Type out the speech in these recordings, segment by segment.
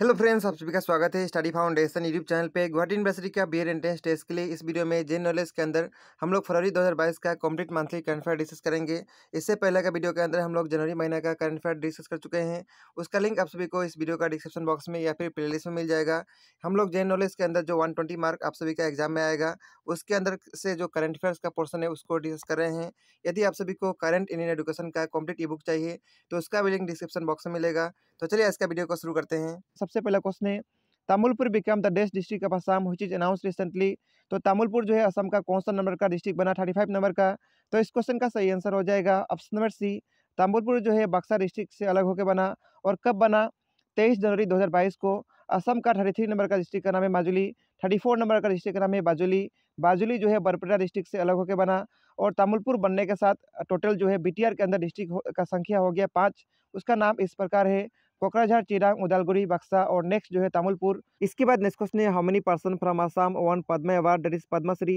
Hello friends आप सभी का स्वागत है स्टडी फाउंडेशन यूट्यूब चैनल पे गुवाहाटी यूनिवर्सिटी का बी एंट्रेंस टेस्ट के लिए इस वीडियो में जेन नॉलेज के अंदर हम लोग फरवरी 2022 का complete monthly current affair discuss करेंगे इससे पहले का वीडियो के अंदर हम लोग जनवरी महीना का करंट अफेयर डिस्कस कर चुके हैं उसका लिंक आप सभी को इस वीडियो का डिस्क्रिप्शन बॉक्स में या फिर प्ले में मिल जाएगा हम लोग जेन नॉलेज के अंदर जो वन मार्क आप सभी का एग्जाम में आएगा उसके अंदर से जो करंट अफेयर्स का पोर्सन है उसको डिस्कस कर रहे हैं यदि आप सभी को करंट इंडियन एडुकेशन का कम्प्लीट ई चाहिए तो उसका भी लिंक डिस्क्रिप्शन बॉक्स में मिलेगा तो चलिए इसका वीडियो को शुरू करते हैं सबसे पहला क्वेश्चन है Tamulpur become the best district of Assam which is announce recently तो तामुलपुर जो है असम का कौन सा नंबर का डिस्ट्रिक्ट बना थर्टी फाइव नंबर का तो इस क्वेश्चन का सही आंसर हो जाएगा ऑप्शन नंबर सी तामुलपुर जो है बक्सा डिस्ट्रिक्ट से अलग होकर बना और कब बना तेईस जनवरी दो को असम का थर्टी थ्री नंबर का डिस्ट्रिक्ट का नाम है माजुली थर्टी फोर नंबर का डिस्ट्रिक्ट का नाम है बाजुली बाजुली जो है बरपेटा डिस्ट्रिक्ट से अलग होकर बना और तामुलपुर बनने के साथ टोटल जो है बीटीआर के अंदर डिस्ट्रिक्ट का संख्या हो गया पाँच उसका नाम इस प्रकार है कोकराझार चिरांग उदालगुरी बक्सा और नेक्स्ट जो है तमुलपुर इसके बाद क्वेश्चन है how many person from Assam one Padma award that is Padmashri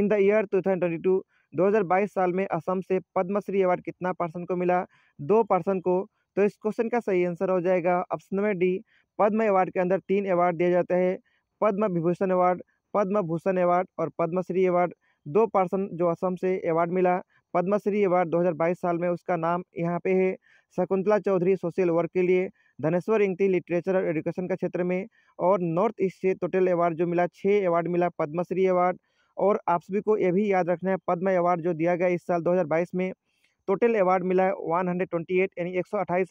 in the year two thousand twenty to दो हज़ार बाईस साल में असम से पद्मश्री अवार्ड कितना पर्सन को मिला दो पर्सन को तो इस क्वेश्चन का सही आंसर हो जाएगा option number D Padma award के अंदर तीन अवार्ड दिया जाता है पद्म विभूषण अवार्ड पद्म भूषण अवार्ड और पद्मश्री अवार्ड दो पर्सन जो असम से अवार्ड मिला पद्मश्री अवार्ड 2022 साल में उसका नाम यहाँ पे है शकुंतला चौधरी सोशल वर्क के लिए धनेश्वर इंगती लिटरेचर और एजुकेशन का क्षेत्र में और नॉर्थ ईस्ट से टोटल अवार्ड जो मिला छः अवार्ड मिला पद्मश्री अवार्ड और आप सभी को यह भी याद रखना है पद्म अवार्ड जो दिया गया इस साल 2022 में टोटल अवार्ड मिला है वन यानी एक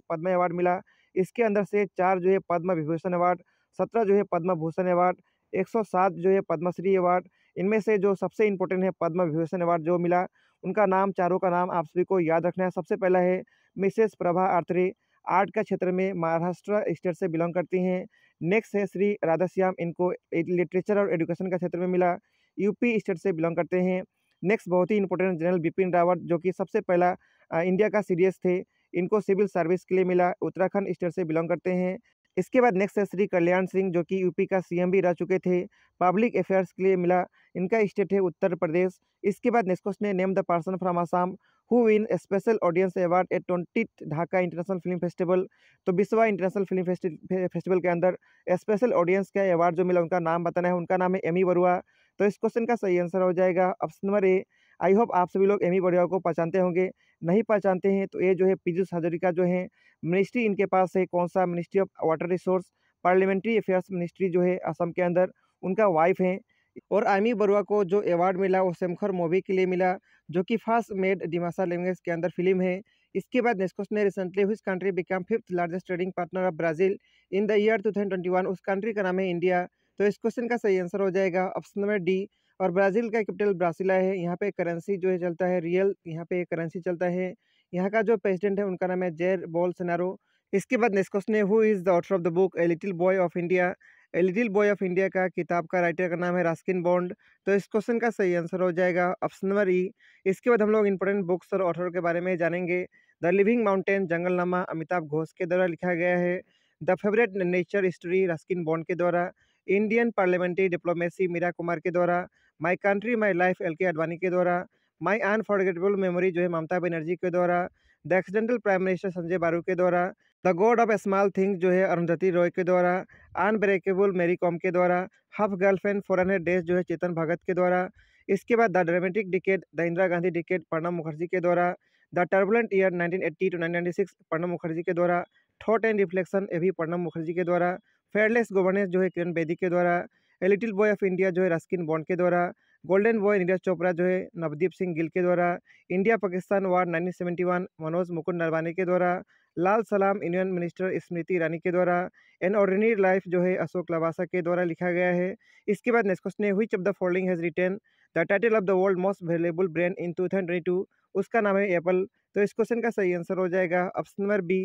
पद्म अवार्ड मिला इसके अंदर से चार जो है पद्म विभूषण अवार्ड सत्रह जो है पद्म भूषण अवार्ड एक जो है पद्मश्री अवार्ड इनमें से जो सबसे इम्पोर्टेंट है पद्म विभूषण अवार्ड जो मिला उनका नाम चारों का नाम आप सभी को याद रखना है सबसे पहला है मिसेस प्रभा आर्थरे आर्ट का क्षेत्र में महाराष्ट्र स्टेट से बिलोंग करती हैं नेक्स्ट है श्री राधाश्याम इनको लिटरेचर और एजुकेशन का क्षेत्र में मिला यूपी स्टेट से बिलोंग करते हैं नेक्स्ट बहुत ही इंपॉर्टेंट जनरल बिपिन रावत जो कि सबसे पहला इंडिया का सीडीएस थे इनको सिविल सर्विस के लिए मिला उत्तराखंड स्टेट से बिलोंग करते हैं इसके बाद नेक्स्ट है श्री कल्याण सिंह जो कि यूपी का सीएम भी रह चुके थे पब्लिक अफेयर्स के लिए मिला इनका स्टेट है उत्तर प्रदेश इसके बाद नेक्स्ट क्वेश्चन है name the person from Assam who win special audience award at twenty Dhaka international film festival तो विश्वा इंटरनेशनल फिल्म फेस्टिवल के अंदर स्पेशल ऑडियंस का अवार्ड जो मिला उनका नाम बताना है उनका नाम है एमी बरुआ तो इस क्वेश्चन का सही आंसर हो जाएगा option number A I hope आप सभी लोग एमी बरुआ को पहचानते होंगे नहीं पहचानते हैं तो ये जो है पीजूष का जो है मिनिस्ट्री इनके पास है कौन सा ministry of water resource parliamentary affairs ministry जो है असम के अंदर उनका वाइफ है और आमी बरुआ को जो अवार्ड मिला वो सेमखर मूवी के लिए मिला जो कि फास्ट मेड डिमासा लैंग्वेज के अंदर फिल्म है इसके बाद नेस्कोस ने रिसेंटली हुई country become fifth largest trading partner of Brazil in the year two thousand twenty one उस कंट्री का नाम है इंडिया तो इस क्वेश्चन का सही आंसर हो जाएगा ऑप्शन नंबर डी और ब्राज़ील का कैपिटल ब्रासिला है यहाँ पे करेंसी जो है चलता है रियल यहाँ पे करेंसी चलता है यहाँ का जो प्रेसिडेंट है उनका नाम है जेर बोल सेनारो इसके बाद नेक्स्ट क्वेश्चन है who is the author of the book a little boy of India a little boy of India का किताब का राइटर का नाम है रास्किन बॉन्ड तो इस क्वेश्चन का सही आंसर हो जाएगा ऑप्शन नंबर ई इसके बाद हम लोग इंपॉर्टेंट बुक्स और ऑथर के बारे में जानेंगे the living mountain Jungle Nama Amitav Ghosh के द्वारा लिखा गया है the favourite nature history Ruskin Bond के द्वारा Indian parliamentary diplomacy Meira Kumar के द्वारा my country my life L K Advani के द्वारा माई अनफॉर्गेटेबल मेमोरी जो है ममता बनर्जी के द्वारा the accidental prime minister Sanjaya Baru के द्वारा the god of small thing जो है अरुंधति रॉय के द्वारा अनब्रेकेबल मेरी कॉम के द्वारा half girlfriend four hundred days जो है चेतन भगत के द्वारा इसके बाद the dramatic decade the Indira Gandhi decade Pranab Mukherjee के द्वारा the turbulent year 1980 to six Pranab Mukherjee के द्वारा थॉट एंड रिफ्लेक्शन ए भी प्रणब मुखर्जी के द्वारा फेयरलेस गवर्नेंस जो है किरण बेदी के द्वारा a little boy of India जो है रस्किन बॉन्ड के द्वारा गोल्डन बॉय नीरज चोपड़ा जो है नवदीप सिंह गिल के द्वारा इंडिया पाकिस्तान वार 1971 मनोज मुकुंद नरवाने के द्वारा लाल सलाम यूनियन मिनिस्टर स्मृति ईरानी के द्वारा एन ऑर्डिनरी लाइफ जो है अशोक लवासा के द्वारा लिखा गया है इसके बाद नेक्स्ट क्वेश्चन है which of the following has return the title of the world most valuable brand in two उसका नाम है एप्पल तो इस क्वेश्चन का सही आंसर हो जाएगा ऑप्शन नंबर बी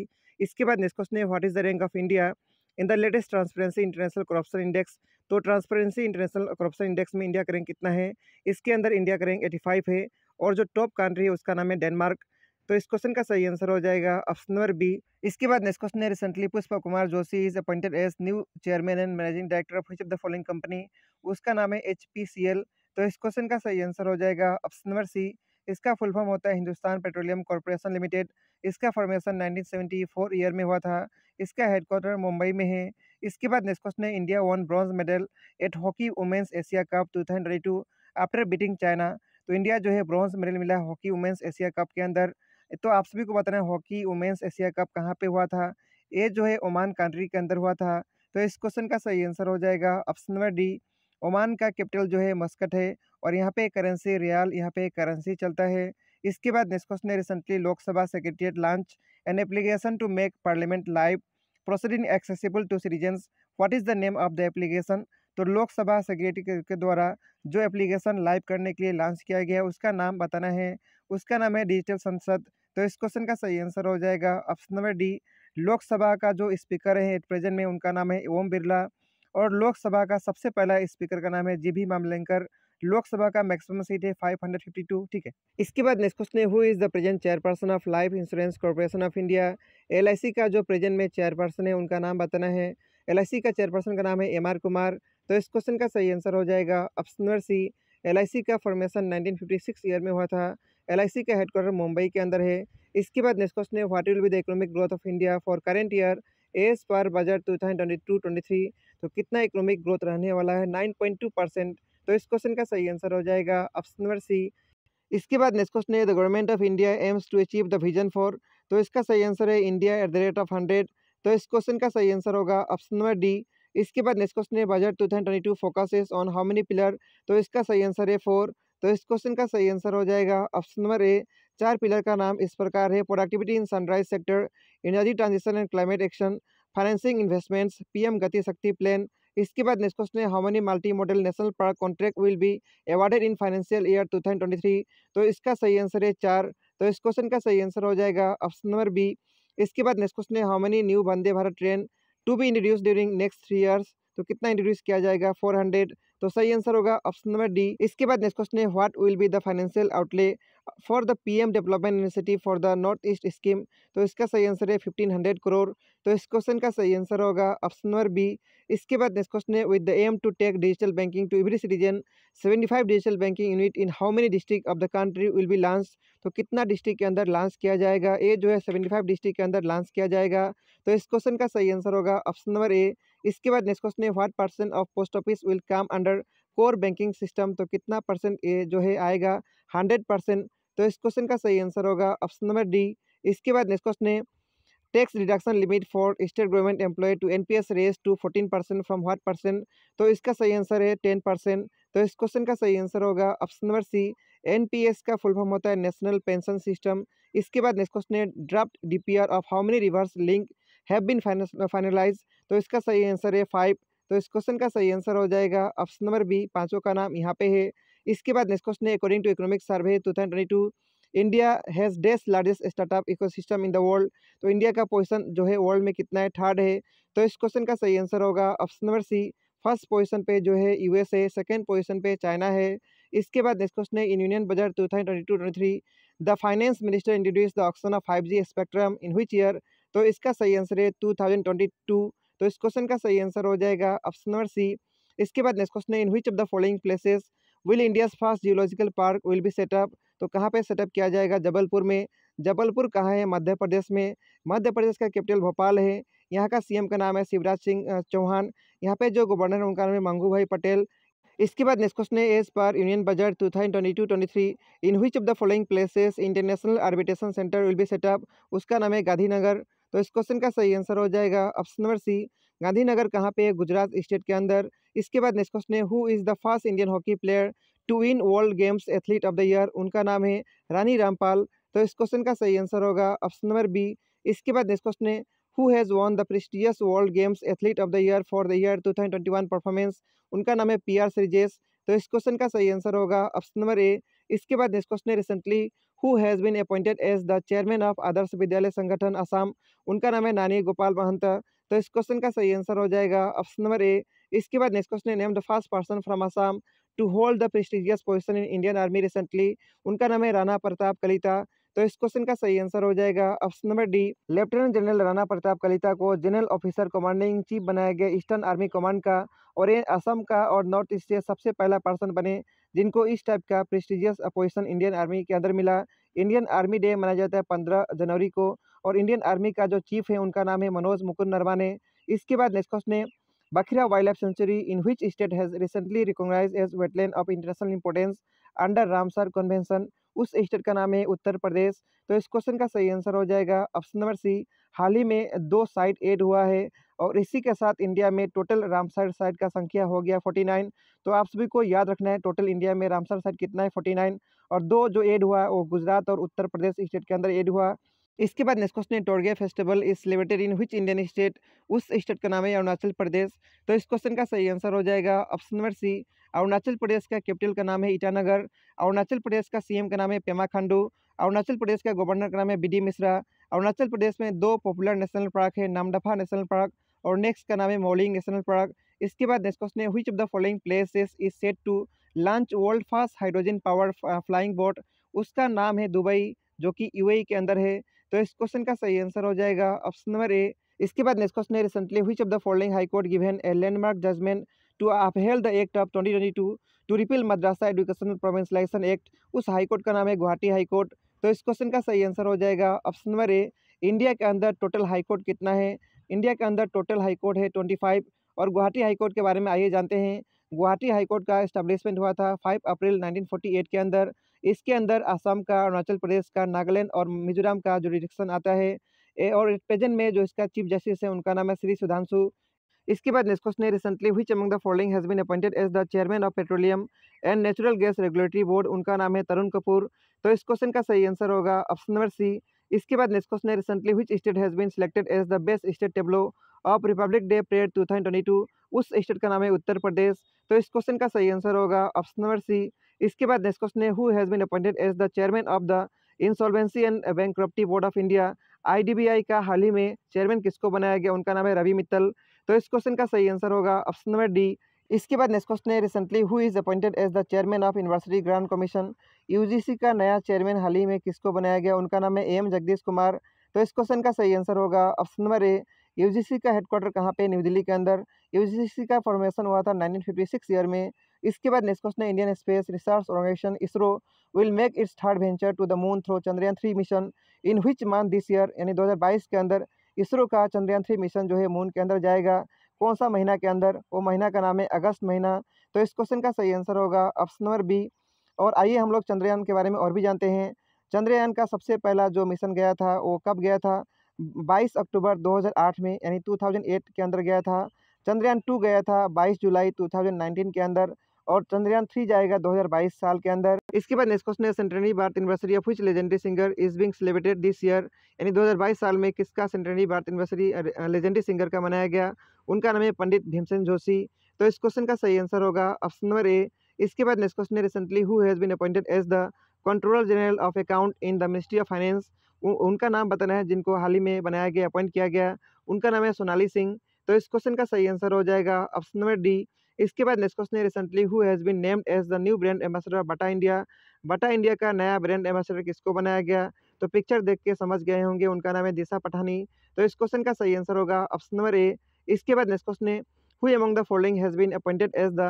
इसके बाद नेक्स्ट क्वेश्चन है what is the rank of India in the latest transparency international corruption index तो ट्रांसपेरेंसी इंटरनेशनल करप्शन इंडेक्स में इंडिया का रैंक कितना है इसके अंदर इंडिया का रैंक एटी फाइव है और जो टॉप कंट्री है उसका नाम है डेनमार्क तो इस क्वेश्चन का सही आंसर हो जाएगा ऑप्शन नंबर बी इसके बाद नेक्स्ट क्वेश्चन है recently Pushpa Kumar Joshi is appointed as new chairman and managing director of of the following company उसका नाम है एच तो इस क्वेश्चन का सही आंसर हो जाएगा ऑप्शन नंबर सी इसका फुल फॉर्म होता है हिंदुस्तान पेट्रोलियम कॉरपोरेशन लिमिटेड इसका फॉर्मेशन फोर ईयर में हुआ था इसका हेडक्वार्टर मुंबई में है इसके बाद नेस्कोस ने India won bronze medal at hockey women's Asia cup two thousand twenty two after beating China तो इंडिया जो है ब्रॉन्ज मेडल मिला हॉकी वुमेंस एशिया कप के अंदर तो आप सभी को बताना है हॉकी वुमेंस एशिया कप कहाँ पर हुआ था ये जो है ओमान कंट्री के अंदर हुआ था तो इस क्वेश्चन का सही आंसर हो जाएगा ऑप्शन नंबर डी ओमान का कैपिटल जो है मस्कट है और यहाँ पे करेंसी रियाल यहाँ पे करेंसी चलता है इसके बाद नेस्कोस ने recently Lok Sabha secretariat launch an application to make parliament live proceeding accessible to citizens what is the name of the application तो लोकसभा सेक्रेटरी के द्वारा जो एप्लीकेशन लाइव करने के लिए लॉन्च किया गया है उसका नाम बताना है उसका नाम है डिजिटल संसद तो इस क्वेश्चन का सही आंसर हो जाएगा ऑप्शन नंबर डी लोकसभा का जो स्पीकर है एट प्रेजेंट में उनका नाम है ओम बिरला और लोकसभा का सबसे पहला स्पीकर का नाम है जी भी मामलेंकर लोकसभा का मैक्सिमम सीट है 552 ठीक है इसके बाद नेक्स्ट क्वेश्चन है who is the present chairperson of life insurance corporation of India L का जो प्रेजेंट में चेयरपर्सन है उनका नाम बताना है एल का चेयरपर्सन का नाम है एम कुमार तो इस क्वेश्चन का सही आंसर हो जाएगा ऑप्शन नंबर सी एल का फॉर्मेशन नाइनटीन ईयर में हुआ था एल का हेडक्वार्टर मुंबई के अंदर है इसके बाद नेक्स्ट क्वेश्चन है what will be the economic growth of India for current year as per budget two thousand twenty two twenty three तो कितना इकोनॉमिक ग्रोथ रहने वाला है नाइन पॉइंट टू परसेंट तो इस क्वेश्चन का सही आंसर हो जाएगा ऑप्शन नंबर सी इसके बाद नेक्स्ट क्वेश्चन है the government of India aims to achieve the vision for तो इसका सही आंसर है India at the rate of hundred तो इस क्वेश्चन का सही आंसर होगा ऑप्शन नंबर डी इसके बाद नेक्स्ट क्वेश्चन है budget two thousand twenty two focuses on how many pillar तो इसका सही आंसर है फोर तो इस क्वेश्चन का सही आंसर हो जाएगा ऑप्शन नंबर ए चार पिलर का नाम इस प्रकार है productivity in sunrise sector energy transition and climate action financing investments PM Gati Shakti plan इसके बाद नेक्स्ट क्वेश्चन है how many multi model national park contract will be awarded in financial year three तो इसका सही आंसर है चार तो इस क्वेश्चन का सही आंसर हो जाएगा ऑप्शन नंबर बी इसके बाद नेक्स्ट क्वेश्चन है how many new Vande Bharat train to be introduce during next three years तो कितना इंट्रोड्यूस किया जाएगा फोर हंड्रेड तो सही आंसर होगा ऑप्शन नंबर डी इसके बाद नेक्स्ट क्वेश्चन है what will be the financial outlay for the PM development initiative for the north east scheme तो इसका सही आंसर है फिफ्टीन हंड्रेड करोड़ तो इस क्वेश्चन का सही आंसर होगा ऑप्शन नंबर बी इसके बाद नेक्स्ट क्वेश्चन है with the aim to take digital banking to every citizen seventy five digital banking unit in how many district of the country will be launch तो कितना district के अंदर launch किया जाएगा ए जो है सेवेंटी फाइव डिस्ट्रिक्ट के अंदर लॉन्च किया जाएगा तो इस क्वेश्चन का सही आंसर होगा ऑप्शन नंबर ए इसके बाद नेक्स्ट क्वेश्चन है what percent of post office will come under core banking system तो कितना परसेंट ए जो है आएगा हंड्रेड परसेंट तो इस क्वेश्चन का सही आंसर होगा ऑप्शन नंबर डी इसके बाद नेक्स्ट क्वेश्चन है tax reduction limit for state government employ to N P S raise to fourteen percent from what percent तो इसका सही आंसर है टेन परसेंट तो इस क्वेश्चन का सही आंसर होगा option number C N P S का फुल फॉर्म होता है नेशनल पेंशन सिस्टम इसके बाद नेक्स्ट क्वेश्चन है draft D P R of how many rivers link have been finalise तो इसका सही आंसर है फाइव तो इस क्वेश्चन का सही आंसर हो जाएगा ऑप्शन नंबर बी पाँचों का नाम यहाँ पे है इसके बाद नेक्स्ट क्वेश्चन है according to economic survey two thousand twenty two India has डेस्ट largest startup ecosystem in the world तो इंडिया का पोजिशन जो है वर्ल्ड में कितना है थर्ड है तो इस क्वेश्चन का सही आंसर होगा option number C first position पे जो है यू एस है सेकेंड पोजीशन पे चाइना है इसके बाद नेक्स्ट क्वेश्चन है in union budget two thousand twenty two twenty three the finance minister introduce the option of five G spectrum in which year तो इसका सही आंसर है टू थाउजेंड ट्वेंटी टू तो इस क्वेश्चन का सही आंसर हो जाएगा ऑप्शन नंबर सी इसके बाद नेक्स्ट क्वेश्चन है in which of the following places will India's first geological park will be set up तो कहाँ पर सेटअप किया जाएगा जबलपुर में जबलपुर कहाँ है मध्य प्रदेश में मध्य प्रदेश का कैपिटल भोपाल है यहाँ का सीएम का नाम है शिवराज सिंह चौहान यहाँ पे जो गवर्नर है उनका नाम है मंगू भाई पटेल इसके बाद नेक्स्ट क्वेश्चन है as per union budget two thousand twenty two twenty three in which of the following places international arbitration centre will be set up उसका नाम है गांधीनगर तो इस क्वेश्चन का सही आंसर हो जाएगा ऑप्शन नंबर सी गांधीनगर कहाँ पर है गुजरात स्टेट के अंदर इसके बाद नेक्स्ट क्वेश्चन है who is the first Indian hockey player to win world games athlete of the year उनका नाम है रानी रामपाल तो इस क्वेश्चन का सही आंसर होगा ऑप्शन नंबर बी इसके बाद नेक्स्ट क्वेश्चन है who has won the prestigious world games athlete of the year for the year two thousand twenty one performance उनका नाम है पी आर श्रीजेश तो इस क्वेश्चन का सही आंसर होगा ऑप्शन नंबर ए इसके बाद नेक्स्ट क्वेश्चन है recently who has been appointed as the chairman of Adarsh Vidyalaya Sangathan Assam उनका नाम है नानी गोपाल महंता तो इस क्वेश्चन का सही आंसर हो जाएगा ऑप्शन नंबर ए इसके बाद next question name the first person from Assam to hold the prestigious position in Indian army recently उनका नाम है राणा प्रताप कलिता तो इस क्वेश्चन का सही आंसर हो जाएगा option number D lieutenant general Rana Pratap Kalita को जनरल ऑफिसर कमांडिंग चीफ बनाया गया ईस्टर्न आर्मी कमांड का और ये असम का और नॉर्थ ईस्ट से सबसे पहला पर्सन बने जिनको इस टाइप का प्रेस्टिजियस अपोजिशन इंडियन आर्मी के अंदर मिला इंडियन आर्मी डे मनाया जाता है पंद्रह जनवरी को और इंडियन आर्मी का जो चीफ है उनका नाम है मनोज मुकुंद नरवाने इसके बाद नेक्स्ट क्वेश्चन है Bakhira Wildlife Sanctuary, in which state has recently recognized as wetland of international importance under Ramsar Convention, उस स्टेट का नाम है उत्तर प्रदेश तो इस क्वेश्चन का सही आंसर हो जाएगा ऑप्शन नंबर सी हाल ही में दो साइट ऐड हुआ है और इसी के साथ इंडिया में टोटल रामसर साइट का संख्या हो गया 49 तो आप सभी को याद रखना है टोटल इंडिया में रामसर साइट कितना है 49 और दो जो ऐड हुआ वो गुजरात और उत्तर प्रदेश स्टेट के अंदर एड हुआ इसके बाद नेक्स्ट क्वेश्चन है Torgya festival is celebrated in which Indian state उस स्टेट का नाम है अरुणाचल प्रदेश तो इस क्वेश्चन का सही आंसर हो जाएगा option number C Arunachal Pradesh का कैपिटल का नाम है ईटानगर अरुणाचल प्रदेश का सीएम का नाम है पेमा खांडू अरुणाचल प्रदेश का गवर्नर का नाम है बी मिश्रा अरुणाचल प्रदेश में दो पॉपुलर नेशनल पार्क है नामडफा नेशनल पार्क और नेक्स्ट का नाम है मोलिंग नेशनल पार्क इसके बाद नेक्स्ट क्वेश्चन है which of the following places is set to launch world fast hydrogen power flying boat उसका नाम है दुबई जो कि यूएई के अंदर है तो इस क्वेश्चन का सही आंसर हो जाएगा ऑप्शन नंबर ए इसके बाद नेक्स्ट क्वेश्चन है recently which of the following high court given a landmark judgement to upheld the act of twenty twenty to to repeal madrasa education provincialisation act उस high court का नाम है Guwahati high court तो इस question का सही answer हो जाएगा ऑप्शन नंबर ए इंडिया के अंदर टोटल हाई कोर्ट कितना है इंडिया के अंदर टोटल हाई कोर्ट है ट्वेंटी फाइव और गुवाहाटी हाई कोर्ट के बारे में आइए जानते हैं गुवाहाटी हाई कोर्ट का एस्टेब्लिशमेंट हुआ था फाइव अप्रैल एट के अंदर इसके अंदर आसाम का अरुणाचल प्रदेश का नागालैंड और मिजोरम का जो डिरेक्शन आता है ए, और प्रेजेंट में जो इसका चीफ जस्टिस है उनका नाम है श्री सुधांशु इसके बाद नेक्स्ट क्वेश्चन है recently which among the following has been appointed as the chairman of petroleum and natural gas regulatory board उनका नाम है तरुण कपूर तो इस क्वेश्चन का सही आंसर होगा ऑप्शन नंबर सी इसके बाद नेक्स्ट क्वेश्चन है recently which state has been selected as the best state tableau of republic day parade two thousand twenty two उस स्टेट का नाम है उत्तर प्रदेश तो इस क्वेश्चन का सही आंसर होगा ऑप्शन नंबर सी इसके बाद नेक्स्ट क्वेश्चन है who has been appointed as the chairman of the insolvency and bank board of India IDBI का हाल ही में चेयरमैन किसको बनाया गया उनका नाम है रवि मित्तल तो इस क्वेश्चन का सही आंसर होगा ऑप्शन नंबर डी इसके बाद नेक्स्ट क्वेश्चन है recently who is appointed as the chairman of university grant commission UGC का नया चेयरमैन हाल ही में किसको बनाया गया उनका नाम है एम जगदीश कुमार तो इस क्वेश्चन का सही आंसर होगा ऑप्शन नंबर ए यू का हेडक्वार्टर कहाँ पे न्यू दिल्ली के अंदर यू का फॉर्मेशन हुआ था नाइनटीन ईयर में इसके बाद नेक्स्ट क्वेश्चन है Indian space research organisation ISRO will make its third venture to the moon through Chandrayaan three mission in which month this year यानी 2022 के अंदर इसरो का चंद्रयान थ्री मिशन जो है मून के अंदर जाएगा कौन सा महीना के अंदर वो महीना का नाम है अगस्त महीना तो इस क्वेश्चन का सही आंसर होगा ऑप्शन नंबर बी और आइए हम लोग चंद्रयान के बारे में और भी जानते हैं चंद्रयान का सबसे पहला जो मिशन गया था वो कब गया था 22 अक्टूबर 2008 में यानी 2008 के अंदर गया था चंद्रयान टू गया था 22 जुलाई 2019 के अंदर और चंद्रयान थ्री जाएगा 2022 साल के अंदर इसके बाद नेक्स्ट क्वेश्चन है centenary birth anniversary of which legendary singer is being celebrated this year यानी 2022 साल में किसका centenary birth anniversary legendary singer का मनाया गया उनका नाम है पंडित भीमसेन जोशी तो इस क्वेश्चन का सही आंसर होगा ऑप्शन नंबर ए इसके बाद नेक्स्ट क्वेश्चन है recently who has been appointed as the controller general of account in the ministry of finance उनका नाम बताना है जिनको हाल ही में बनाया गया अपॉइंट किया गया उनका नाम है सोनाली सिंह तो इस क्वेश्चन का सही आंसर हो जाएगा ऑप्शन नंबर डी इसके बाद लेस्कोस ने recently who has been named as the new brand ambassador बटा इंडिया बटा इंडिया का नया ब्रांड एम्बेसडर किसको बनाया गया तो पिक्चर देख के समझ गए होंगे उनका नाम है दिशा पठानी तो इस क्वेश्चन का सही आंसर होगा ऑप्शन नंबर ए इसके बाद next question who among the following has been appointed as the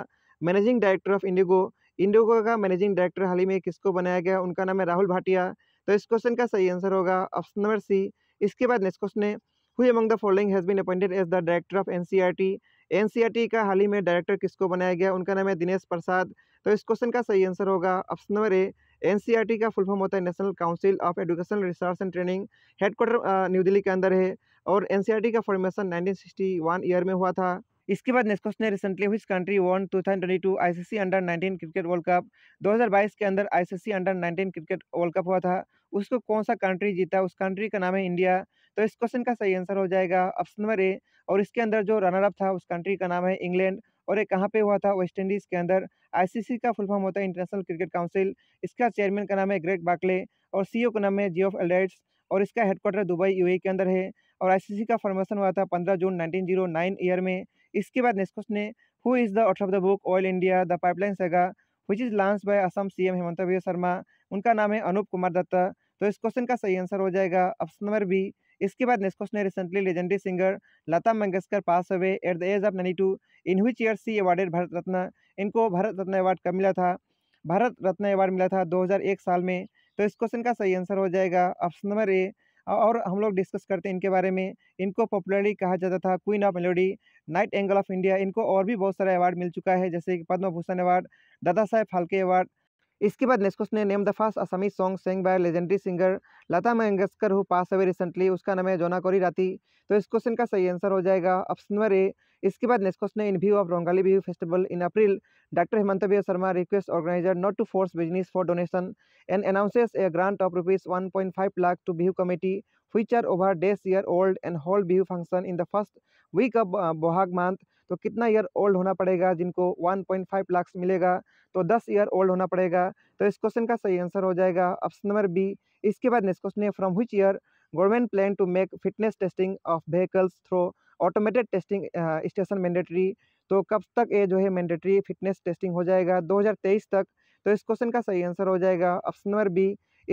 managing director of Indigo Indigo का मैनेजिंग डायरेक्टर हाल ही में किसको बनाया गया उनका नाम है राहुल भाटिया तो इस क्वेश्चन का सही आंसर होगा ऑप्शन नंबर सी इसके बाद नेक्स्ट क्वेश्चन है हुई among the following has been appointed as the director of N NCERT का हाल ही में डायरेक्टर किसको बनाया गया उनका नाम है दिनेश प्रसाद तो इस क्वेश्चन का सही आंसर होगा ऑप्शन नंबर ए एन का फुल फॉर्म होता है national council of educational research and training headquarter new Delhi के अंदर है और एन का फॉर्मेशन नाइनटीन ईयर में हुआ था इसके बाद नेक्स्ट क्वेश्चन है रिसेंटली हुई country one two thousand twenty C C under nineteen cricket world cup 2022 के अंदर C under nineteen cricket world cup हुआ था उसको कौन सा कंट्री जीता उस कंट्री का नाम है इंडिया तो इस क्वेश्चन का सही आंसर हो जाएगा ऑप्शन नंबर ए और इसके अंदर जो रनर अप था उस कंट्री का नाम है इंग्लैंड और ये कहाँ पे हुआ था वेस्ट इंडीज़ के अंदर आईसीसी का फुल फॉर्म होता है इंटरनेशनल क्रिकेट काउंसिल इसका चेयरमैन का नाम है ग्रेट बाकले और सीईओ e का नाम है जी ऑफ एल्डाइट्स और इसका हेडक्वार्टर दुबई यूएई e के अंदर है और आईसीसी का फॉर्मेशन हुआ था 15 जून 1909 ईयर में इसके बाद नेक्स्ट क्वेश्चन है who is the author of the book oil India the pipeline saga which is launch by Assam C M Hemant Sharma उनका नाम है अनूप कुमार दत्ता तो इस क्वेश्चन का सही आंसर हो जाएगा ऑप्शन नंबर बी इसके बाद नेक्स्ट क्वेश्चन है recently legendary singer Lata Mangeshkar pass away at the age of ninety two in which year she awarded Bharat Ratna इनको भारत रत्न अवार्ड कब मिला था भारत रत्न अवार्ड मिला था 2001 साल में तो इस क्वेश्चन का सही आंसर हो जाएगा ऑप्शन नंबर ए और हम लोग डिस्कस करते हैं इनके बारे में इनको पॉपुलरली कहा जाता था queen of melody nightingale of India इनको और भी बहुत सारे अवार्ड मिल चुका है जैसे कि पद्म भूषण अवार्ड दादा साहेब फाल्के अवार्ड इसके बाद नेक्स्ट क्वेश्चन है name the first Assamese song sung by legendary singer Lata Mangeshkar who pass away recently उसका नाम है जोना कोरी राती तो इस क्वेश्चन का सही आंसर हो जाएगा ऑप्शन नंबर ए इसके बाद नेक्स्ट क्वेश्चन है in view of Rongali Bihu festival in April doctor Hemant बिहार Sharma request organizer not to force business for donation and announces a grant of rupees one point five lakh to Bihu committee which are over days year old and whole view function in the first week of Bohag uh, month तो कितना year old होना पड़ेगा जिनको 1.5 लाख मिलेगा तो 10 year old होना पड़ेगा तो इस क्वेश्चन का सही आंसर हो जाएगा ऑप्शन नंबर बी इसके बाद नेक्स्ट क्वेश्चन है from which year government plan to make fitness testing of vehicles through automated testing station mandatory तो कब तक ये जो है मैंडेटरी फिटनेस टेस्टिंग हो जाएगा तेईस तक तो इस क्वेश्चन का सही आंसर हो जाएगा ऑप्शन नंबर बी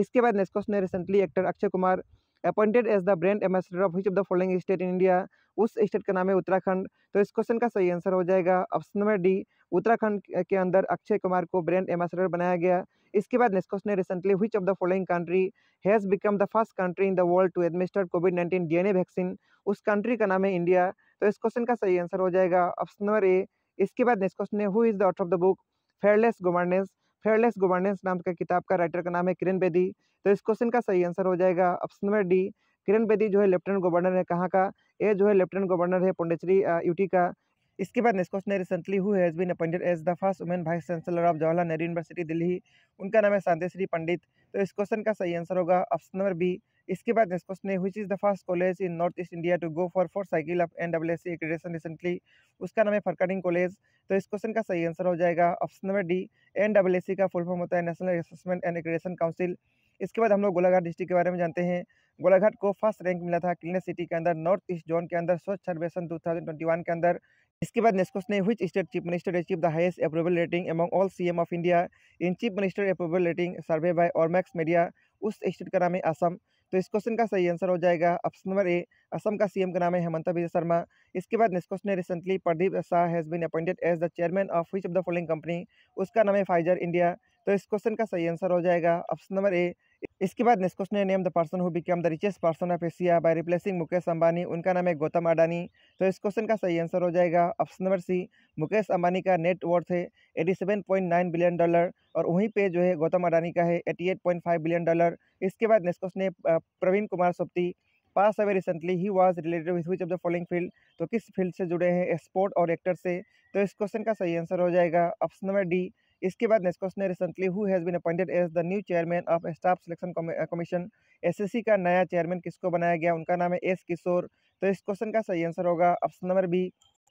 इसके बाद नेक्स्ट क्वेश्चन है recently actor Akshay Kumar appointed as the brand ambassador of which of the following state in India उस स्टेट का नाम है उत्तराखंड तो इस क्वेश्चन का सही आंसर हो जाएगा ऑप्शन नंबर डी उत्तराखंड के अंदर अक्षय कुमार को ब्रांड एम्बेसडर बनाया गया इसके बाद नेक्स्ट क्वेश्चन है recently which of the following country has become the first country in the world to administer covid nineteen A vaccine उस कंट्री का नाम है इंडिया तो इस क्वेश्चन का सही आंसर हो जाएगा ऑप्शन नंबर ए इसके बाद नेक्स्ट क्वेश्चन है who is the author of the book fearless governance fearless governance नाम का किताब का राइटर का नाम है किरण बेदी तो इस क्वेश्चन का सही आंसर हो जाएगा option number D Kiran Bedi जो है लेफ्टिनेंट गवर्नर है कहाँ का ए जो है लेफ्टिनेंट गवर्नर है पुंडेचरी यूटी का इसके बाद नेक्स्ट क्वेश्चन है recently who has been appointed as the first women vice chancellor of Jawaharlal Nehru university Delhi उनका नाम है शांतिश्री पंडित तो इस क्वेश्चन का सही आंसर होगा ऑप्शन नंबर बी इसके बाद नेक्स्ट क्वेश्चन है which is the first college in north east India to go for four cycle of N W S C recently उसका नाम है फरकाडिंग कॉलेज तो इस क्वेश्चन का सही आंसर हो जाएगा option number D N W S C का फुल फॉर्म होता है national assessment and accreditation council इसके बाद हम लोग गोलाघाट डिस्ट्रिक्ट के बारे में जानते हैं गोलाघाट को फर्स्ट रैंक मिला था क्लीनर सिटी के अंदर नॉर्थ ईस्ट जोन के अंदर स्वच्छ सर्वेक्षण वन के अंदर इसके बाद नेक्स्ट क्वेश्चन है which state chief minister achieve the highest approval rating among all CM of India in chief minister approval rating survey by Ormax media उस स्टेट का नाम है असम तो इस क्वेश्चन का सही आंसर हो जाएगा ऑप्शन नंबर ए असम का सीएम का नाम है हेमंता बिजय शर्मा इसके बाद नेक्स्ट क्वेश्चन है recently Pradeep Shah has been appointed as the chairman of which of the following company उसका नाम है फाइजर इंडिया तो इस क्वेश्चन का सही आंसर हो जाएगा ऑप्शन नंबर ए इसके बाद क्वेश्चन ने name the person who become the richest person of Asia by replacing Mukesh Ambani उनका नाम है गौतम अडानी तो इस क्वेश्चन का सही आंसर हो जाएगा option number C Mukesh Ambani का नेट वर्थ है eighty seven point nine billion dollar और वहीं पे जो है गौतम अडानी का है eighty eight point five billion dollar इसके बाद नेक्स्ट क्वेश्चन है Praveen Kumar Sobti pass away recently he was related with which of the following field तो किस फील्ड से जुड़े हैं स्पोर्ट और एक्टर से तो इस क्वेश्चन का सही आंसर हो जाएगा ऑप्शन नंबर डी इसके बाद क्वेश्चन ने recently who has been appointed as the new chairman of staff selection commission SSC का नया चेयरमैन किसको बनाया गया उनका नाम है एस किशोर तो इस क्वेश्चन का सही आंसर होगा ऑप्शन नंबर बी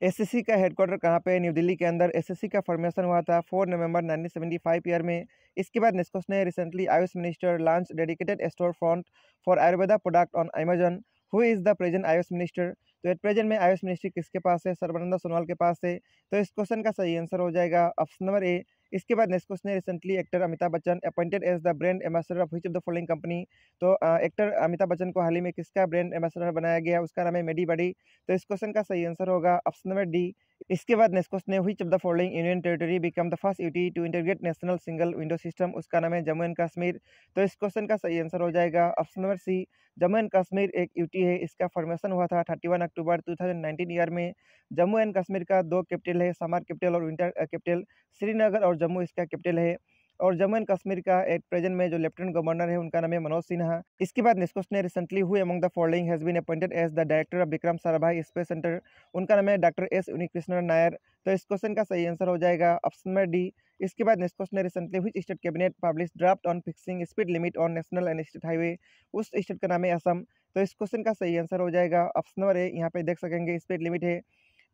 एसएससी का हेडक्वार्टर कहाँ पे न्यू दिल्ली के अंदर एसएससी का फॉर्मेशन हुआ था 4 नवंबर 1975 ईयर में इसके बाद क्वेश्चन ने recently Ayush minister launch dedicated store front for Ayurveda product on Amazon who is the present Ayush minister तो एट प्रेजेंट में आयुष मिनिस्ट्री किसके पास है सर्वानंद सोनवाल के पास है तो इस क्वेश्चन का सही आंसर हो जाएगा ऑप्शन नंबर ए इसके बाद नेक्स्ट क्वेश्चन है recently actor Amitabh Bachchan appointed as the brand ambassador of which of the following company तो एक्टर अमिताभ बच्चन को हाल ही में किसका ब्रांड एम्बेसडर बनाया गया उसका नाम है मेडी बडी तो इस क्वेश्चन का सही आंसर होगा ऑप्शन नंबर डी इसके बाद नेस्कोस ने which of the following union territory become the first UT to integrate national single window system उसका नाम है जम्मू एंड कश्मीर तो इस क्वेश्चन का सही आंसर हो जाएगा option number C Jammu and Kashmir एक यूटी है इसका फॉर्मेशन हुआ था 31 अक्टूबर 2019 ईयर में जम्मू एंड कश्मीर का दो कैपिटल है समर कैपिटल और विंटर कैपिटल श्रीनगर और जम्मू इसका कैपिटल है और जम्मू एंड कश्मीर का एट प्रेजेंट में जो लेफ्टिनेंट गवर्नर है उनका नाम है मनोज सिन्हा इसके बाद निस्कोस ने recently who among the following has been appointed as the director of Vikram Sarabhai space centre उनका नाम है डॉक्टर एस उनिकृष्णन नायर तो इस क्वेश्चन का सही आंसर हो जाएगा ऑप्शन नंबर डी इसके बाद next question recently which state cabinet publish draft on fixing speed limit on national and state highway उस स्टेट का नाम है असम तो इस क्वेश्चन का सही आंसर हो जाएगा ऑप्शन नंबर ए यहाँ पे देख सकेंगे स्पीड लिमिट है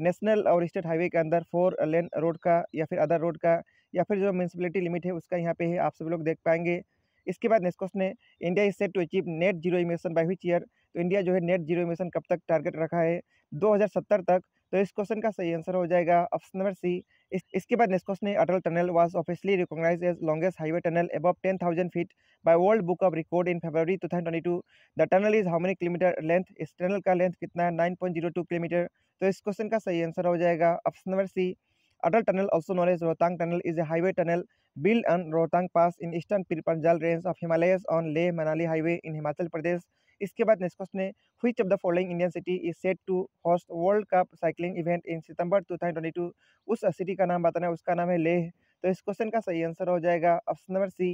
नेशनल और स्टेट हाईवे के अंदर फोर लेन रोड का या फिर अदर रोड का या फिर जो म्यूनसिपलिटी लिमिट है उसका यहाँ पे है आप सभी लोग देख पाएंगे इसके बाद नेक्स्ट क्वेश्चन है India is set to achieve net zero emission by which year तो इंडिया जो है नेट जीरो इमिशन कब तक टारगेट रखा है दो तक तो इस क्वेश्चन का सही आंसर हो जाएगा ऑप्शन नंबर सी इस, इसके बाद नेक्स्ट क्वेश्चन है Atal tunnel was officially recognise as longest highway tunnel above 10,000 feet by world book of record in February 2022 the tunnel is how many kilometer length इस टनल का लेंथ कितना है 9.02 किलोमीटर तो इस क्वेश्चन का सही आंसर हो जाएगा option number C Atal tunnel also known as Rohtang Tunnel, is a highway tunnel built on Rohtang Pass in eastern Pirpanjal range of Himalayas on Leh Manali Highway in Himachal Pradesh. इसके बाद next question है which of the following Indian city is set to host world cup cycling event in September 2022 उस city का नाम बताना है उसका नाम है लेह तो इस क्वेश्चन का सही आंसर हो जाएगा ऑप्शन नंबर सी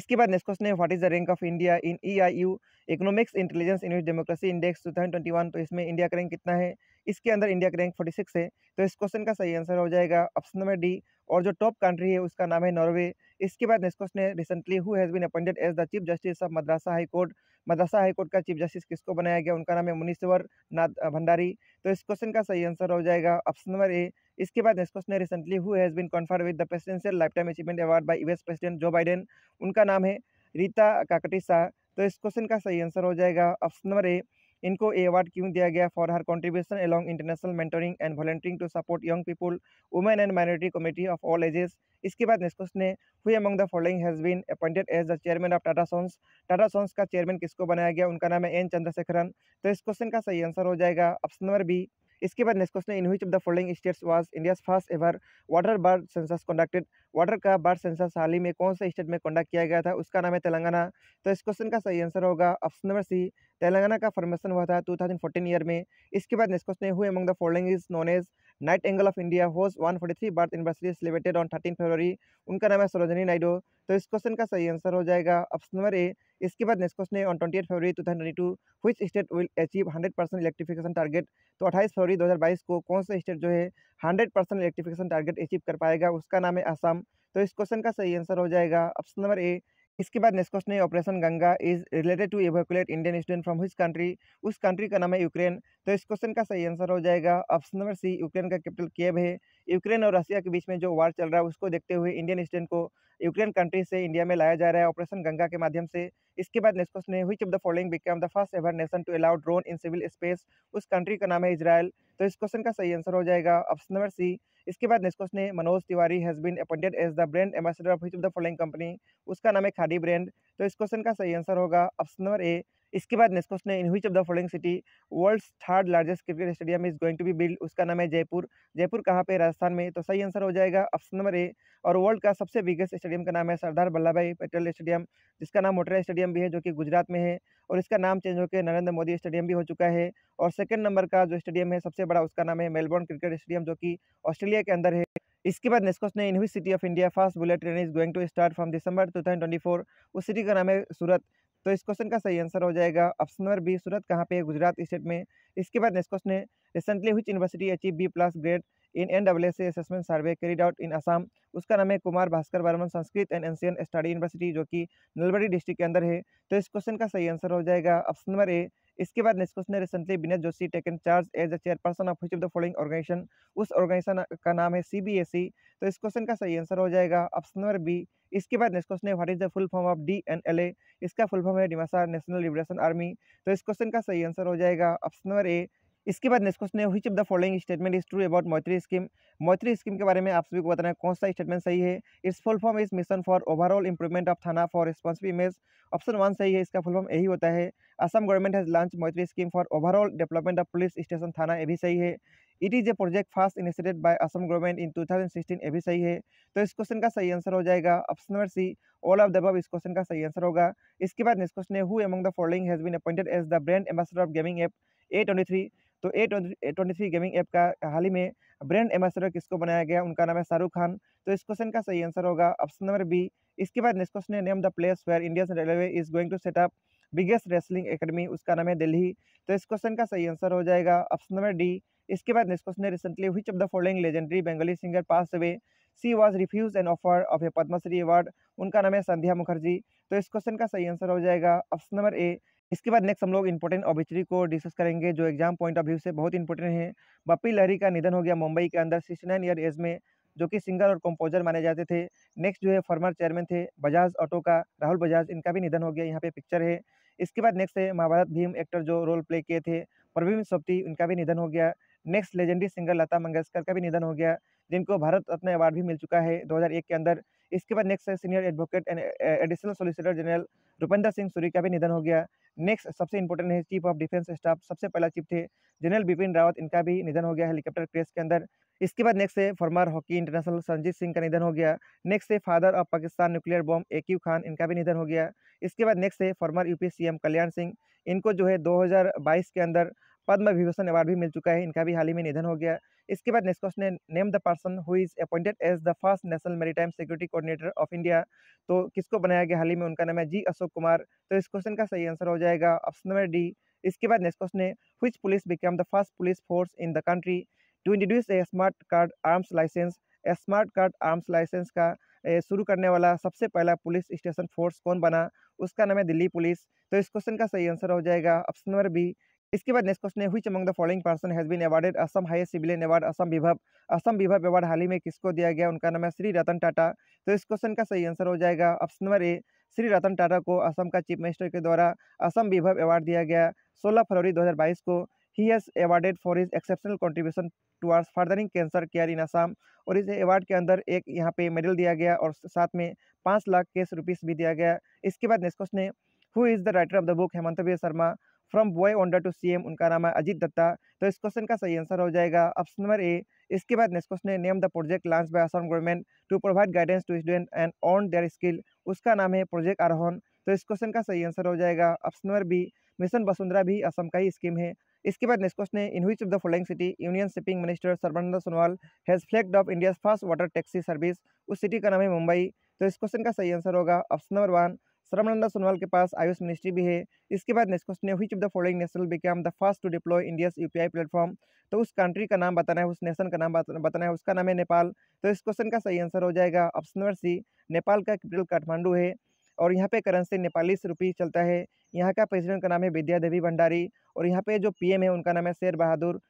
इसके बाद नेक्स्ट क्वेश्चन है what is the rank of India in E I U economics intelligence in democracy index to तो इसमें इंडिया का रैंक कितना है इसके अंदर इंडिया की रैंक फोर्टी सिक्स है तो इस क्वेश्चन का सही आंसर हो जाएगा ऑप्शन नंबर डी और जो टॉप कंट्री है उसका नाम है नॉर्वे इसके बाद नेक्स्ट क्वेश्चन है recently who has been appointed as the chief justice of Madras high court Madras high court का चीफ जस्टिस किसको बनाया गया उनका नाम है मुनीश्वर नाथ भंडारी तो इस क्वेश्चन का सही आंसर हो जाएगा ऑप्शन नंबर ए इसके बाद नेक्स्ट क्वेश्चन है recently who has been conferred with the presidential lifetime achievement award by US president Joe Biden उनका नाम है रीता काकटी शाह तो इस क्वेश्चन का सही आंसर हो जाएगा ऑप्शन नंबर ए इनको ए अवार्ड क्यों दिया गया for her contribution along international mentoring and volunteering to support young people women and minority committee of all ages इसके बाद नेक्स्ट क्वेश्चन है हुई among the following has been appointed as the chairman of Tata Sons Tata Sons का chairman किसको बनाया गया उनका नाम है एन चंद्रशेखरन तो इस क्वेश्चन का सही आंसर हो जाएगा ऑप्शन नंबर बी इसके बाद next question in which of the following states was India's first ever water bird census conducted water का बर्ड सेंसस हाल ही में कौन से स्टेट में कंडक्ट किया गया था उसका नाम है तेलंगाना तो इस क्वेश्चन का सही आंसर होगा ऑप्शन नंबर सी तेलंगाना का फॉर्मेशन हुआ था टू ईयर में इसके बाद नेक्स्ट क्वेश्चन है among the following is known as nightingale of India host three birth anniversary celebrated on thirteen February उनका नाम है सरोजनी नायडू तो इस क्वेश्चन का सही आंसर हो जाएगा ऑप्शन नंबर ए इसके बाद नेक्स्ट क्वेश्चन है on twenty eight February two thousand twenty two which state will achieve hundred percent electrification target तो अट्ठाईस फरवरी दो हज़ार बाईस को कौन सा स्टेट जो है hundred percent electrification target achieve कर पाएगा उसका नाम है आसाम तो इस क्वेश्चन का सही आंसर हो जाएगा ऑप्शन नंबर ए इसके बाद नेक्स्ट क्वेश्चन है operation Ganga is related to evacuate Indian student from his country उस कंट्री का नाम है यूक्रेन तो इस क्वेश्चन का सही आंसर हो जाएगा ऑप्शन नंबर सी यूक्रेन का कैपिटल केब है यूक्रेन और रशिया के बीच में जो वार चल रहा है उसको देखते हुए इंडियन स्टूडेंट को यूक्रेन कंट्री से इंडिया में लाया जा रहा है ऑपरेशन गंगा के माध्यम से इसके बाद नेक्स्ट क्वेश्चन है which of the following become the first ever nation to allow drone in civil space उस कंट्री का नाम है इसराइल तो इस क्वेश्चन का सही आंसर हो जाएगा ऑप्शन नंबर सी इसके बाद नेक्स्ट क्वेश्चन है Manoj Tiwari has been appointed as the brand ambassador of which of the following company उसका नाम है खादी ब्रांड तो इस क्वेश्चन का सही आंसर होगा ऑप्शन नंबर ए इसके बाद क्वेश्चन है in which of the following city world third largest cricket stadium is going to be build उसका नाम है जयपुर जयपुर कहाँ पे राजस्थान में तो सही आंसर हो जाएगा ऑप्शन नंबर ए और वर्ल्ड का सबसे बिगेस्ट स्टेडियम का नाम है सरदार वल्लभ भाई पटेल स्टेडियम जिसका नाम मोटेरा स्टेडियम भी है जो कि गुजरात में है और इसका नाम चेंज होकर नरेंद्र मोदी स्टेडियम भी हो चुका है और सेकेंड नंबर का जो स्टेडियम है सबसे बड़ा उसका नाम है मेलबोर्न क्रिकेट स्टेडियम जो कि ऑस्ट्रेलिया के अंदर है इसके बाद क्वेश्चन है in which city of India fast bullet train is going to start from December two thousand twenty four उस सिटी का नाम है सूरत तो इस क्वेश्चन का सही आंसर हो जाएगा ऑप्शन नंबर बी सूरत कहाँ पे है गुजरात स्टेट में इसके बाद नेक्स्ट क्वेश्चन है recently which university achieve B plus grade in N W S assessment survey carried out in Assam उसका नाम है Kumar Bhaskar Varman Sanskrit and ancient study university जो कि नलबड़ी डिस्ट्रिक्ट के अंदर है तो इस क्वेश्चन का सही आंसर हो जाएगा ऑप्शन नंबर ए इसके बाद निष्कर्ष ने recently Vinay Joshi taken charge as a chairperson of which of the following organisation उस ऑर्गेनाइजेशन का नाम है सीबीएसई e. तो इस क्वेश्चन का सही आंसर हो जाएगा ऑप्शन नंबर बी इसके बाद नेक्स्ट क्वेश्चन है what is the full form of D N L A इसका फुल फॉर्म है डिमासा नेशनल लिबरेशन आर्मी तो इस क्वेश्चन का सही आंसर हो जाएगा ऑप्शन नंबर ए इसके बाद नेक्स्ट क्वेश्चन है which of the following statement is true about Maitri scheme Maitri scheme के बारे में आप सभी को बताना है कौन सा स्टेटमेंट सही है it's full form is mission for overall improvement of thana for responsive image option one सही है इसका फुल फॉर्म यही होता है Assam government has launch Maitri scheme for overall development of police station थाना ये भी सही है it is a project fast initiated by Assam government in 2016 A भी सही है तो इस क्वेश्चन का सही आंसर हो जाएगा option number C all of the above इस क्वेश्चन का सही आंसर होगा इसके बाद नेक्स्ट क्वेश्चन है who among the following has been appointed as the brand ambassador of gaming app A twenty three तो A twenty three gaming app का हाल ही में ब्रांड एम्बेसडर किसको बनाया गया उनका नाम है शाहरुख खान तो इस क्वेश्चन का सही आंसर होगा ऑप्शन नंबर बी इसके बाद नेक्स्ट क्वेश्चन है name the place where Indian railway is going to setup biggest wrestling academy उसका नाम है दिल्ली तो इस क्वेश्चन का सही आंसर हो जाएगा ऑप्शन नंबर डी इसके बाद नेक्स्ट क्वेश्चन है recently which of the following legendary Bengali singer pass away she was refuse an offer of a Padmashri award उनका नाम है संध्या मुखर्जी तो इस क्वेश्चन का सही आंसर हो जाएगा ऑप्शन नंबर ए इसके बाद नेक्स्ट हम लोग इंपॉर्टेंट ऑबिचरी को डिस्कस करेंगे जो एग्जाम पॉइंट ऑफ व्यू से बहुत इंपॉर्टेंट है बप्पी लहरी का निधन हो गया मुंबई के अंदर सिक्सटी नाइन ईयर एज में जो कि सिंगर और कंपोजर माने जाते थे नेक्स्ट जो है फॉर्मर चेयरमैन थे बजाज ऑटो का राहुल बजाज इनका भी निधन हो गया यहाँ पे पिक्चर है इसके बाद नेक्स्ट है महाभारत भीम एक्टर जो रोल प्ले किए थे प्रवीण सोप्ती उनका भी निधन हो गया next legendary singer Lata Mangeshkar का भी निधन हो गया जिनको भारत रत्न अवार्ड भी मिल चुका है दो के अंदर इसके बाद next senior advocate and additional solicitor general Rupinder Singh Suri का भी निधन हो गया नेक्स्ट सबसे इंपॉर्टेंट है चीफ ऑफ डिफेंस स्टाफ सबसे पहला चीफ थे जनरल बिपिन रावत इनका भी निधन हो गया हेलीकॉप्टर क्रेस के अंदर इसके बाद नेक्स्ट है former hockey international Sanjeet Singh का निधन हो गया नेक्स्ट है father of Pakistan nuclear bomb A Khan इनका भी निधन हो गया इसके बाद नेक्स्ट है former UP CM Kalyan Singh इनको जो है 2022 के अंदर पद्म विभूषण अवार्ड भी मिल चुका है इनका भी हाल ही में निधन हो गया इसके बाद next question name the person who is appointed as the first national maritime security coordinator of India तो किसको बनाया गया हाल ही में उनका नाम है जी अशोक कुमार तो इस क्वेश्चन का सही आंसर हो जाएगा ऑप्शन नंबर डी इसके बाद नेक्स्ट क्वेश्चन है which police become the first police force in the country to introduce a smart card arms licence a smart card arms licence का शुरू करने वाला सबसे पहला पुलिस स्टेशन फोर्स कौन बना उसका नाम है दिल्ली पुलिस तो इस क्वेश्चन का सही आंसर हो जाएगा ऑप्शन नंबर बी इसके बाद नेक्स्ट क्वेश्चन है हुई among the following person has been awarded Assam highest civilian award Assam Baibhav Assam विभव अवार्ड हाल ही में किसको दिया गया उनका नाम है श्री रतन टाटा तो इस क्वेश्चन का सही आंसर हो जाएगा option number A Shri Ratan Tata को असम का चीफ मिनिस्टर के द्वारा असम विभव अवार्ड दिया गया सोलह फरवरी दो को ही has awarded for his exceptional contribution towards furthering cancer care in Assam और इस अवार्ड के अंदर एक यहाँ पे मेडल दिया गया और साथ में पाँच लाख केस रुपीस भी दिया गया इसके बाद नेक्स्ट क्वेश्चन है who is the writer of the book Hemant Sharma from boy wonder to C उनका नाम है अजीत दत्ता तो इस क्वेश्चन का सही आंसर हो जाएगा ऑप्शन नंबर ए इसके बाद नेक्स्ट क्वेश्चन है name the project launch by Assam government to provide guidance to student and on their skill उसका नाम है प्रोजेक्ट आरोहन तो इस क्वेश्चन का सही आंसर हो जाएगा option number B mission Vasundhara भी असम का ही स्कीम है इसके बाद नेक्स्ट क्वेश्चन है in which of the following city union shipping minister Sarbananda Sonowal has flagged off India first water taxi service उस सिटी का नाम है मुंबई तो इस क्वेश्चन का सही आंसर होगा option number one Sramananda Sonowal के पास आयुष मिनिस्ट्री भी है इसके बाद नेक्स्ट क्वेश्चन है which of the following national become the first to deploy India's UPI platform तो उस कंट्री का नाम बताना है उस नेशन का नाम बताना है उसका नाम है नेपाल तो इस क्वेश्चन का सही आंसर हो जाएगा ऑप्शन नंबर सी नेपाल का कैपिटल काठमांडू है और यहाँ पे करेंसी नेपाली रुपीज चलता है यहाँ का प्रेसिडेंट का नाम है विद्या देवी भंडारी और यहाँ पे जो पीएम है उनका नाम है शेर बहादुर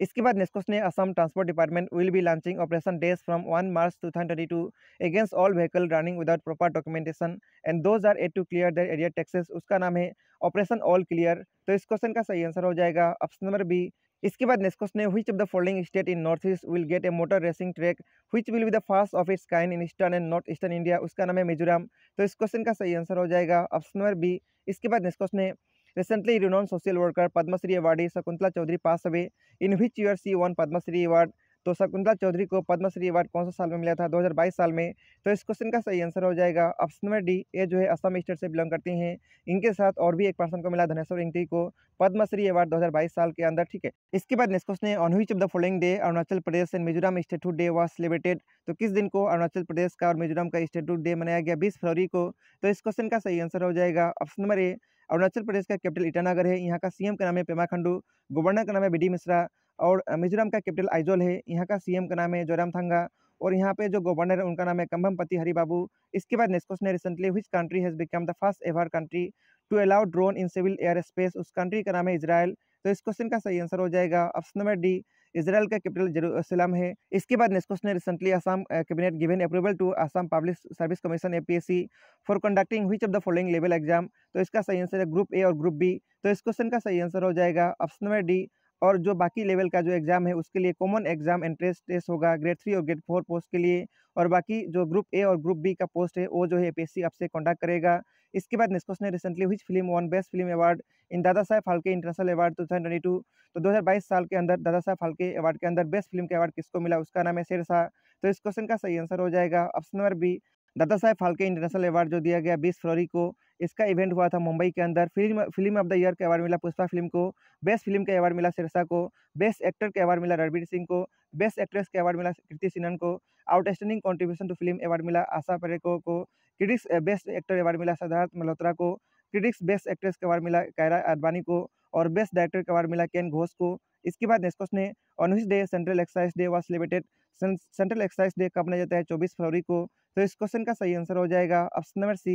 इसके बाद नेस्कोस ने Assam transport department will be launching operation डेज from one March two two against all vehicle running without proper documentation and those are एड to clear their arrear taxes उसका नाम है ऑपरेशन ऑल क्लियर तो इस क्वेश्चन का सही आंसर हो जाएगा ऑप्शन नंबर बी इसके बाद नेक्स्ट क्वेश्चन है which of the following state in north east will get a motor racing track which will be the first of its kind in eastern and north eastern India उसका नाम है मिजोरम तो इस question का सही answer हो जाएगा ऑप्शन नंबर बी इसके बाद नेक्स्ट क्वेश्चन है recently renowned social worker Padmashri awardee Shakuntala Choudhary pass passed in which year she won Padmashri award तो शकुंतला चौधरी को पद्मश्री अवार्ड कौन सा साल में मिला था 2022 साल में तो इस क्वेश्चन का सही आंसर हो जाएगा ऑप्शन नंबर डी ये जो है असम स्टेट से बिलोंग करती हैं इनके साथ और भी एक पर्सन को मिला धनेश्वर इंगटी को पद्मश्री अवार्ड 2022 साल के अंदर ठीक है इसके बाद नेक्स्ट क्वेश्चन है on of the following day Arunachal Pradesh and Mizoram statehood day was celebrated तो किस दिन को अरुणाचल प्रदेश का और मिजोरम का स्टेटहुड डे मनाया गया बीस फरवरी को तो इस क्वेश्चन का सही आंसर हो जाएगा option number A Arunachal Pradesh का कैपिटल ईटानगर है यहाँ का सीएम का नाम है पेमा खंडू गवर्नर का नाम है बी मिश्रा और मिजोरम का कैपिटल आइजोल है यहाँ का सीएम का नाम है जोराम थंगा और यहाँ पे जो गवर्नर है उनका नाम है पति हरिबाबू इसके बाद नेक्स्ट क्वेश्चन है रिसेंटली हुई country has become the first ever country to allow drone in civil air space उस कंट्री का नाम है इसराइल तो इस क्वेश्चन का सही आंसर हो जाएगा ऑप्शन नंबर डी इसराइल का कैपिटल जेरूसलम है इसके बाद नेस्कोस ने recently Assam cabinet given approval to Assam public service commission a for conducting which of the following level exam तो इसका सही आंसर है ग्रुप ए और ग्रुप बी तो इस क्वेश्चन का सही आंसर हो जाएगा ऑप्शन नंबर डी और जो बाकी लेवल का जो एग्जाम है उसके लिए कॉमन एग्जाम एंट्रेंस टेस्ट होगा ग्रेड थ्री और ग्रेड फोर पोस्ट के लिए और बाकी जो ग्रुप ए और ग्रुप बी का पोस्ट है वो जो है एपीएससी आपसे कॉन्टैक्ट करेगा इसके बाद नेस्कोस ने recently which film won best film award in Dada Saheb Phalke international award two thousand twenty two तो दो हज़ार बाईस साल के अंदर दादा साहब फाल्के अवार्ड के अंदर बेस्ट फिल्म के अवार्ड किसको मिला उसका नाम है शाह तो इस क्वेश्चन का सही आंसर हो जाएगा ऑप्शन नंबर बी दादा साहेब फाल्के इंटरनेशनल अवार्ड जो दिया गया बीस फरवरी को इसका इवेंट हुआ था मुंबई के अंदर film film of the year का अवार्ड मिला पुष्पा फिल्म को बेस्ट फिल्म का अवार्ड मिला सिरसा को बेस्ट एक्टर का अवार्ड मिला रणबीर सिंह को बेस्ट एक्ट्रेस का अवार्ड मिला कृति सिन्हन को outstanding contribution to film award मिला आशा परेको को क्रिटिक्स बेस्ट एक्टर अवार्ड मिला सिद्धार्थ मल्होत्रा को क्रिटिक्स बेस्ट एक्ट्रेस का अवार्ड मिला कायरा अडवाणी को और बेस्ट डायरेक्टर का अवार्ड मिला केन घोष को इसके बाद नेस्कोस ने on day central excise day was limited central excise day कब मनाया जाता है चौबीस फरवरी को तो इस क्वेश्चन का सही आंसर हो जाएगा ऑप्शन नंबर सी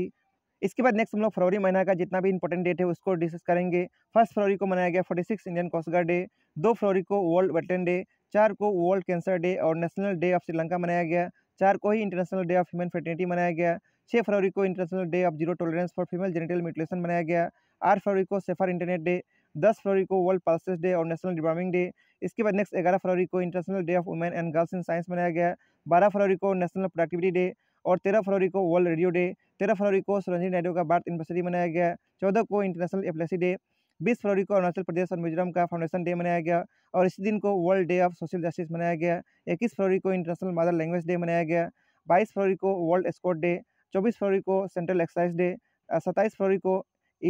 इसके बाद नेक्स्ट हम लोग फरवरी महीना का जितना भी इंपॉर्टेंट डेट है उसको डिस्कस करेंगे फर्स्ट फरवरी को मनाया गया forty six Indian coast guard day दो फरवरी को वर्ल्ड वेटलैंड डे चार को वर्ल्ड कैंसर डे और नेशनल डे ऑफ श्रीलंका मनाया गया चार को ही international day of human fraternity मनाया गया छः फरवरी को international day of zero tolerance for female genital mutilation मनाया गया आठ फरवरी को सेफर इंटरनेट डे दस फरवरी को वर्ल्ड पल्सेस डे और नेशनल डिवार्मिंग डे इसके बाद नेक्स्ट ग्यारह फरवरी को international day of women and girls in science मनाया गया बारह फरवरी को नेशनल प्रोडक्टिविटी डे और तेरह फरवरी को वर्ल्ड रेडियो डे तेरह फरवरी को सुरंजी नायडू का बर्थ एनिवर्सरी मनाया गया चौदह को इंटरनेशनल एप्लेसी डे बीस फरवरी को अरुणाचल प्रदेश और मिजोरम का फाउंडेशन डे मनाया गया और इसी दिन को world day of social justice मनाया गया इक्कीस फरवरी को इंटरनेशनल मदर लैंग्वेज डे मनाया गया बाईस फरवरी को वर्ल्ड स्कोट डे चौबीस फरवरी को सेंट्रल एक्साइज डे सत्ताईस फरवरी को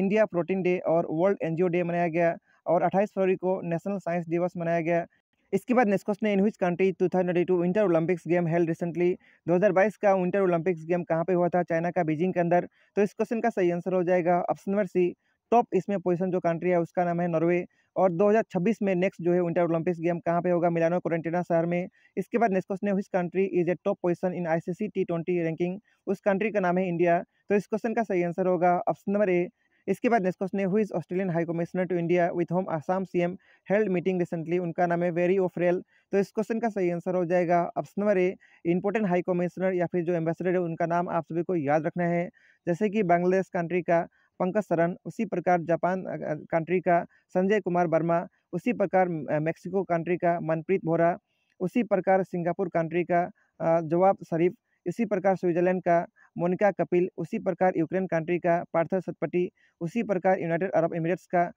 इंडिया प्रोटीन डे और वर्ल्ड एनजीओ डे मनाया गया और अट्ठाईस फरवरी को नेशनल साइंस दिवस मनाया गया इसके बाद क्वेश्चन है in which country two thousand two winter Olympics game held recently 2022 का विंटर ओलंपिक्स गेम कहाँ पे हुआ था चाइना का बीजिंग के अंदर तो इस क्वेश्चन का सही आंसर हो जाएगा ऑप्शन नंबर सी टॉप इसमें पोजीशन जो कंट्री है उसका नाम है नॉर्वे और 2026 में नेक्स्ट जो है विंटर ओलंपिक्स गेम कहाँ पे होगा मिलानो क्वारंटीना शहर में इसके बाद नेक्स्ट क्वेश्चन है which country is a top position in ICC T twenty ranking उस कंट्री का नाम है इंडिया तो इस क्वेश्चन का सही आंसर होगा ऑप्शन नंबर ए इसके बाद नेक्स्ट क्वेश्चन है हुई is Australian high commissioner to India with whom Assam CM held meeting recently उनका नाम है वेरी ओफरेल तो इस क्वेश्चन का सही आंसर हो जाएगा option number A important high commissioner या फिर जो एम्बेसडर है उनका नाम आप सभी को याद रखना है जैसे कि बांग्लादेश कंट्री का पंकज सरन उसी प्रकार जापान कंट्री का संजय कुमार वर्मा उसी प्रकार मैक्सिको कंट्री का मनप्रीत भोरा उसी प्रकार सिंगापुर कंट्री का जवाब शरीफ इसी प्रकार स्विट्जरलैंड का मोनिका कपिल उसी प्रकार यूक्रेन कंट्री का पार्थ सतपटी उसी प्रकार यूनाइटेड अरब इमिरेट्स का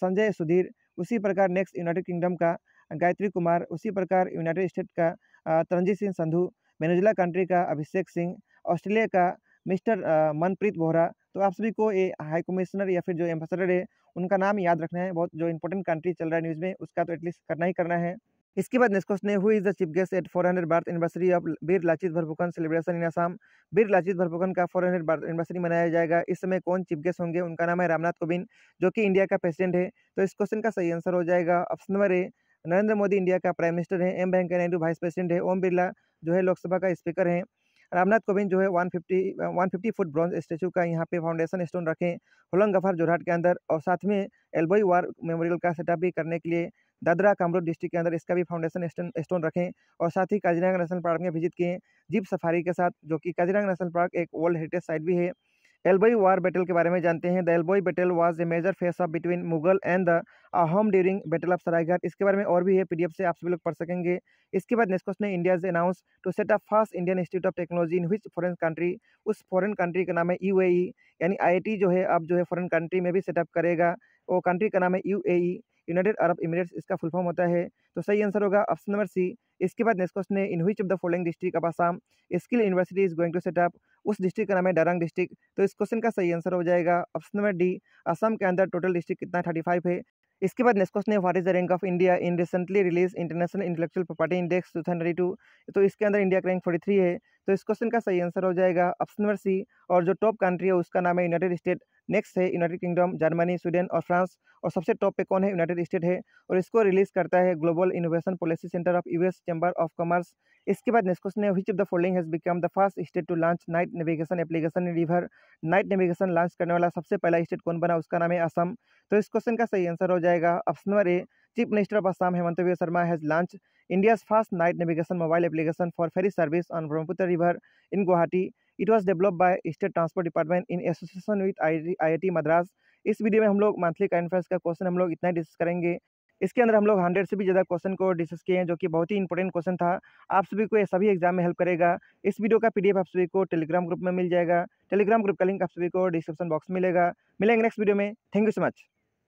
संजय सुधीर उसी प्रकार नेक्स्ट यूनाइटेड किंगडम का गायत्री कुमार उसी प्रकार यूनाइटेड स्टेट का तरनजीत सिंह संधू वेनेजुला कंट्री का अभिषेक सिंह ऑस्ट्रेलिया का मिस्टर मनप्रीत बोहरा तो आप सभी को ये हाई कमिश्नर या फिर जो एम्बेसडर है उनका नाम याद रखना है बहुत जो इंपॉर्टेंट कंट्री चल रहा है न्यूज़ में उसका तो एटलीस्ट करना ही करना है इसके बाद नेक्स्ट क्वेश्चन है हुई is the chief guest at four hundred birth anniversary of Veer Lachit Borphukan celebration in Assam Veer Lachit Borphukan का फोर हंड्रेड बर्थ एनिवर्सरी मनाया जाएगा इस समय कौन चीफ गेस्ट होंगे उनका नाम है रामनाथ कोविंद जो कि इंडिया का प्रेसिडेंट है तो इस क्वेश्चन का सही आंसर हो जाएगा option number A Narendra Modi India का प्राइम मिनिस्टर है M Venkaiah Naidu vice president है ओम बिरला जो है लोकसभा का स्पीकर है रामनाथ कोविंद जो है one fifty one fifty foot bronze statue का यहाँ पे फाउंडेशन स्टोन रखें होलंग गफर जोरहाट के अंदर और साथ में एल्बोई वार मेमोरियल का सेटअप भी करने के लिए दादरा कामरूप डिस्ट्रिक्ट के अंदर इसका भी फाउंडेशन स्टोन रखें और साथ ही काजीरंगा नेशनल पार्क में विजिट किए जीप सफारी के साथ जो कि काजीरंगा नेशनल पार्क एक वर्ल्ड हेरिटेज साइट भी है एल्बोई वार बैटल के बारे में जानते हैं the Alaboi battle was a major face off between Mughal and the Ahom during battle of Saraighat इसके बारे में और भी है पीडीएफ से आप सभी लोग पढ़ सकेंगे इसके बाद नेक्स्ट क्वेश्चन ने इंडिया से announce to set up first Indian institute of technology in which foreign country उस फॉरन कंट्री का नाम है यू e। यानी आई जो है अब जो है फॉरन कंट्री में भी सेटअप करेगा वो कंट्री का नाम है यू यूनाइटेड अरब इमिरेट्स इसका फुल फॉर्म होता है तो सही आंसर होगा ऑप्शन नंबर सी इसके बाद नेक्स्ट क्वेश्चन है in which of the following district of Assam skill university is going to set up उस डिस्ट्रिक्ट का नाम है डारंग डिस्ट्रिक्ट तो इस क्वेश्चन का सही आंसर हो जाएगा ऑप्शन नंबर डी आसाम के अंदर टोटल डिस्ट्रिक्ट कितना थर्टी फाइव है इसके बाद नेक्स्ट क्वेश्चन है what is the rank of India in recently release international intellectual property index two thousand two तो इसके अंदर इंडिया का रैंक फोर्टी थ्री है तो इस क्वेश्चन का सही आंसर हो जाएगा ऑप्शन नंबर सी और जो टॉप कंट्री है उसका नाम है यूनाइटेड स्टेट नेक्स्ट है यूनाइटेड किंगडम जर्मनी स्वीडन और फ्रांस और सबसे टॉप पे कौन है यूनाइटेड स्टेट है और इसको रिलीज करता है global innovation policy centre of US chamber of commerce इसके बाद नेक्स्ट क्वेश्चन है which of the following has become the first state to launch night navigation application in river night navigation launch करने वाला सबसे पहला state कौन बना उसका नाम है असम तो इस क्वेश्चन का सही आंसर हो जाएगा option number A chief minister of Assam Himanta Biswa Sharma has launch India's first night navigation mobile application for ferry service on Brahmaputra river in Guwahati it was develop by state transport department in association with I I Madras इस video में हम लोग monthly current affairs का question हम लोग इतना discuss करेंगे इसके अंदर हम लोग हंड्रेड से भी ज़्यादा क्वेश्चन को डिस्कस किए हैं जो कि बहुत ही इंपॉर्टेंट क्वेश्चन था आप सभी को ये सभी एग्जाम में हेल्प करेगा इस वीडियो का पीडीएफ आप सभी को टेलीग्राम ग्रुप में मिल जाएगा टेलीग्राम ग्रुप का लिंक आप सभी को डिस्क्रिप्शन बॉक्स मिलेगा मिलेंगे नेक्स्ट वीडियो में थैंक यू सो मच